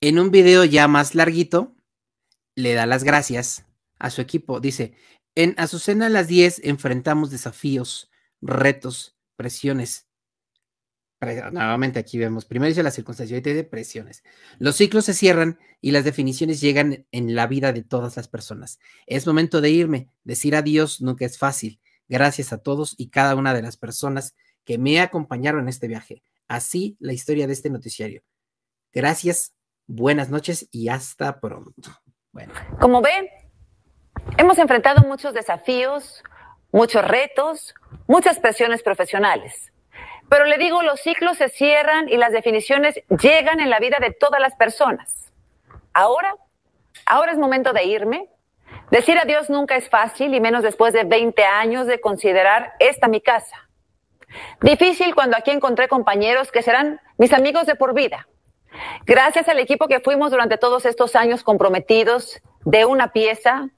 En un video ya más larguito, le da las gracias a su equipo. Dice, en Azucena a las 10 enfrentamos desafíos, retos, presiones. nuevamente aquí vemos, primero dice la circunstancia y de presiones. Los ciclos se cierran y las definiciones llegan en la vida de todas las personas. Es momento de irme, decir adiós nunca es fácil. Gracias a todos y cada una de las personas que me acompañaron en este viaje. Así la historia de este noticiario. Gracias buenas noches y hasta pronto. Bueno. Como ve, hemos enfrentado muchos desafíos, muchos retos, muchas presiones profesionales. Pero le digo, los ciclos se cierran y las definiciones llegan en la vida de todas las personas. Ahora, ahora es momento de irme. Decir adiós nunca es fácil y menos después de 20 años de considerar esta mi casa. Difícil cuando aquí encontré compañeros que serán mis amigos de por vida. Gracias al equipo que fuimos durante todos estos años comprometidos de una pieza.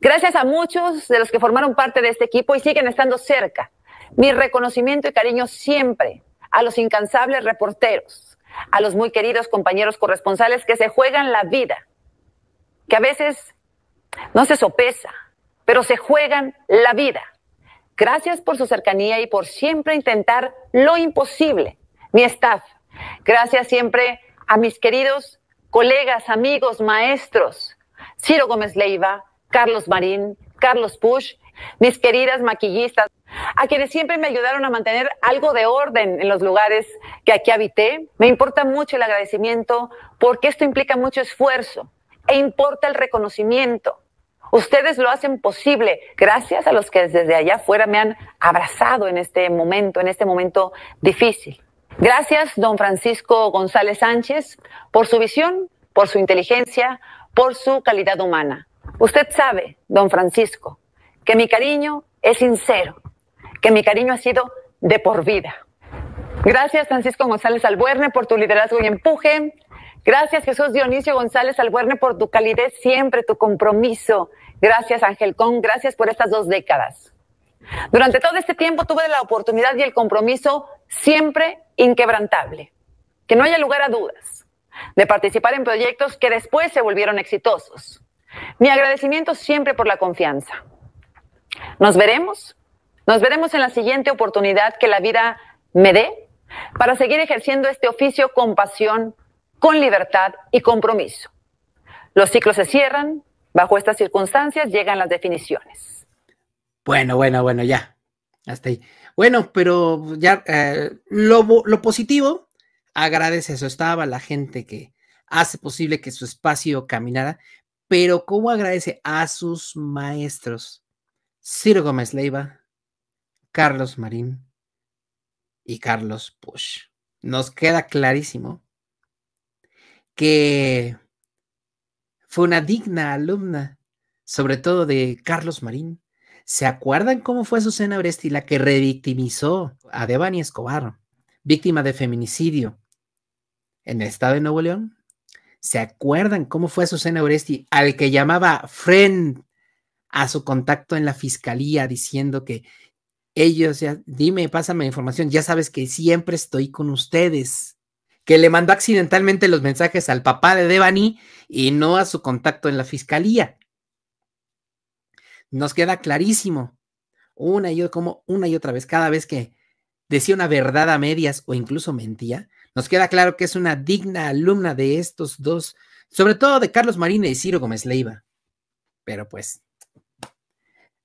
Gracias a muchos de los que formaron parte de este equipo y siguen estando cerca. Mi reconocimiento y cariño siempre a los incansables reporteros, a los muy queridos compañeros corresponsales que se juegan la vida, que a veces no se sopesa, pero se juegan la vida. Gracias por su cercanía y por siempre intentar lo imposible. Mi staff, gracias siempre a mis queridos colegas, amigos, maestros, Ciro Gómez Leiva, Carlos Marín, Carlos Push, mis queridas maquillistas, a quienes siempre me ayudaron a mantener algo de orden en los lugares que aquí habité. Me importa mucho el agradecimiento porque esto implica mucho esfuerzo e importa el reconocimiento. Ustedes lo hacen posible gracias a los que desde allá afuera me han abrazado en este momento, en este momento difícil. Gracias, don Francisco González Sánchez, por su visión, por su inteligencia, por su calidad humana. Usted sabe, don Francisco, que mi cariño es sincero, que mi cariño ha sido de por vida. Gracias, Francisco González Albuerne, por tu liderazgo y empuje. Gracias, Jesús Dionisio González Albuerne, por tu calidez siempre, tu compromiso. Gracias, Ángel Con, gracias por estas dos décadas. Durante todo este tiempo tuve la oportunidad y el compromiso siempre inquebrantable, que no haya lugar a dudas, de participar en proyectos que después se volvieron exitosos. Mi agradecimiento siempre por la confianza. Nos veremos, nos veremos en la siguiente oportunidad que la vida me dé para seguir ejerciendo este oficio con pasión, con libertad y compromiso. Los ciclos se cierran, bajo estas circunstancias llegan las definiciones. Bueno, bueno, bueno, ya. Hasta Bueno, pero ya eh, lo, lo positivo, agradece eso. Estaba la gente que hace posible que su espacio caminara, pero ¿cómo agradece a sus maestros? Ciro Gómez Leiva, Carlos Marín y Carlos Push. Nos queda clarísimo que fue una digna alumna, sobre todo de Carlos Marín, ¿Se acuerdan cómo fue Susana Bresti la que revictimizó a Devani Escobar, víctima de feminicidio en el estado de Nuevo León? ¿Se acuerdan cómo fue Susana Oresti al que llamaba friend a su contacto en la fiscalía diciendo que ellos, ya, dime, pásame información, ya sabes que siempre estoy con ustedes? Que le mandó accidentalmente los mensajes al papá de Devani y no a su contacto en la fiscalía nos queda clarísimo una y, como una y otra vez, cada vez que decía una verdad a medias o incluso mentía, nos queda claro que es una digna alumna de estos dos, sobre todo de Carlos Marina y Ciro Gómez Leiva. Pero pues,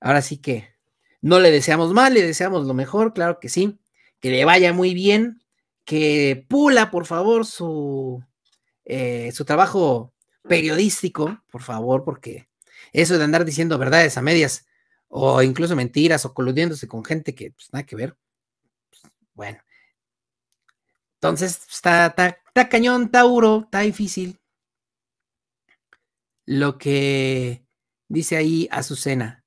ahora sí que no le deseamos mal, le deseamos lo mejor, claro que sí, que le vaya muy bien, que pula, por favor, su, eh, su trabajo periodístico, por favor, porque eso de andar diciendo verdades a medias o incluso mentiras o coludiéndose con gente que pues nada que ver. Pues, bueno. Entonces, está, cañón, tauro duro, está difícil. Lo que dice ahí Azucena.